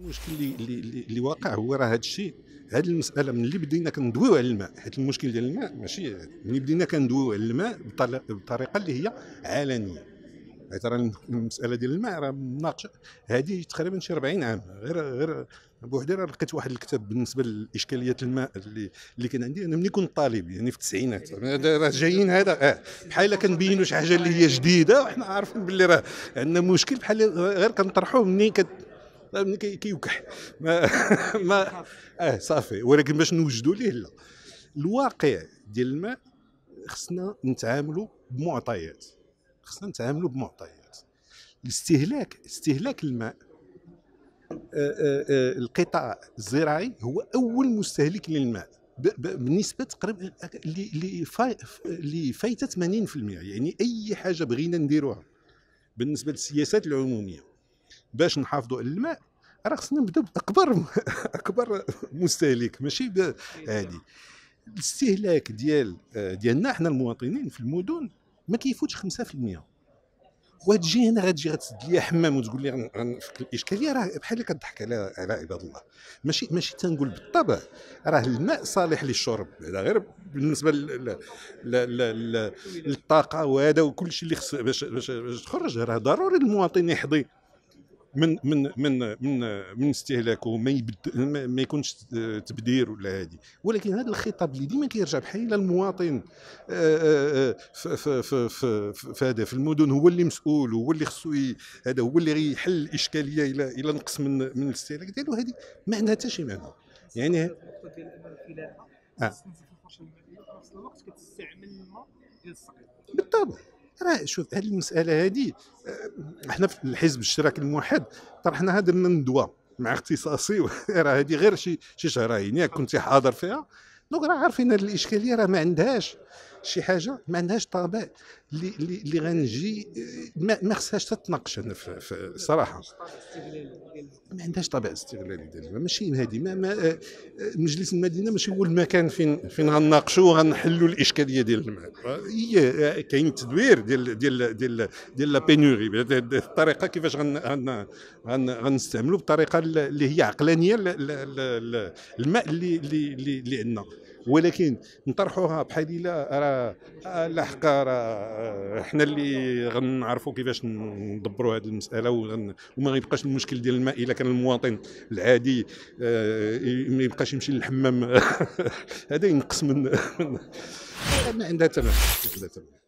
المشكل اللي اللي اللي واقع هو راه هذا الشيء هذه المساله من اللي بدينا كندويو على الماء حيت المشكل ديال الماء ماشي ملي بدينا كندويو على الماء بطريقه اللي هي علنيه حيت راه المساله ديال الماء راه مناقشه هذه تقريبا شي 40 عام غير غير بوحدي راه لقيت واحد الكتاب بالنسبه لاشكاليات الماء اللي اللي كان عندي انا ملي كنت طالب يعني في التسعينات راه جايين هذا اه بحال كنبينوا شي حاجه اللي هي جديده وحنا عارفين باللي راه عندنا مشكل بحال غير كنطرحوه مني كيوكح ما ما اه صافي ولكن باش نوجدوا ليه لا الواقع ديال الماء خصنا نتعاملوا بمعطيات خصنا نتعاملوا بمعطيات الاستهلاك استهلاك الماء آآ آه، آآ آه، آه، القطاع الزراعي هو اول مستهلك للماء بالنسبه تقريبا اللي فايته 80% يعني اي حاجه بغينا نديروها بالنسبه للسياسات العموميه باش نحافظوا على الماء راه خصنا نبداو باكبر اكبر مستهلك ماشي هادي الاستهلاك ديال آه، ديالنا حنا المواطنين في المدن ما كيفوتش 5% وتجي هنا غتجي غتسد لي حمام وتقول لي غنفك الاشكاليه راه بحال اللي كضحك على على عباد الله ماشي ماشي تنقول بالطبع راه الماء صالح للشرب هذا غير بالنسبه لل لل للطاقه وهذا وكل شيء اللي خص باش باش, تخرج راه ضروري المواطن يحضي من من من من من استهلاكه ما, يبد ما يكونش تبدير ولا هذه ولكن هذا الخطاب اللي ديما كيرجع بحال الى المواطن في آه، آه، آه، في في في هذا في المدن هو اللي مسؤول هو اللي خصو هذا هو اللي غيحل الاشكاليه الى الى نقص من من الاستهلاك ديالو هذه ما عندها حتى شي معنى يعني نفس الوقت كتستعمل الماء ديال بالطبع راه شوف هذه المساله هذه آه، احنا في الحزب الاشتراكي الموحد طرحناها درنا ندوه مع اختصاصي راه هذه غير شي شي شهرين ياك كنت حاضر فيها دونك راه عارفين هذه الاشكاليه راه ما عندهاش شي حاجه ما عندهاش طابع اللي اللي غنجي ما خصهاش تتناقش انا صراحه ما عندهاش طابع استغلالي ديالها ماشي هذه ما, ما آه، مجلس المدينه ماشي هو المكان فين فين غنناقشوا وغنحلوا الاشكاليه ديال الماء هي آه، كاين تدوير ديال ديال ديال ديال لا بينوري الطريقه كيفاش غن غن غنستعملوا بطريقه اللي هي عقلانيه الماء اللي اللي اللي عندنا ولكن نطرحوها بحال الا راه آه، لا حقا راه آه، حنا اللي غنعرفوا كيفاش ندبروا هذه المساله وما يبقاش المشكل ديال الماء الا كان المواطن العادي آه، ما يبقاش يمشي للحمام هذا ينقص من عندها عندها تمام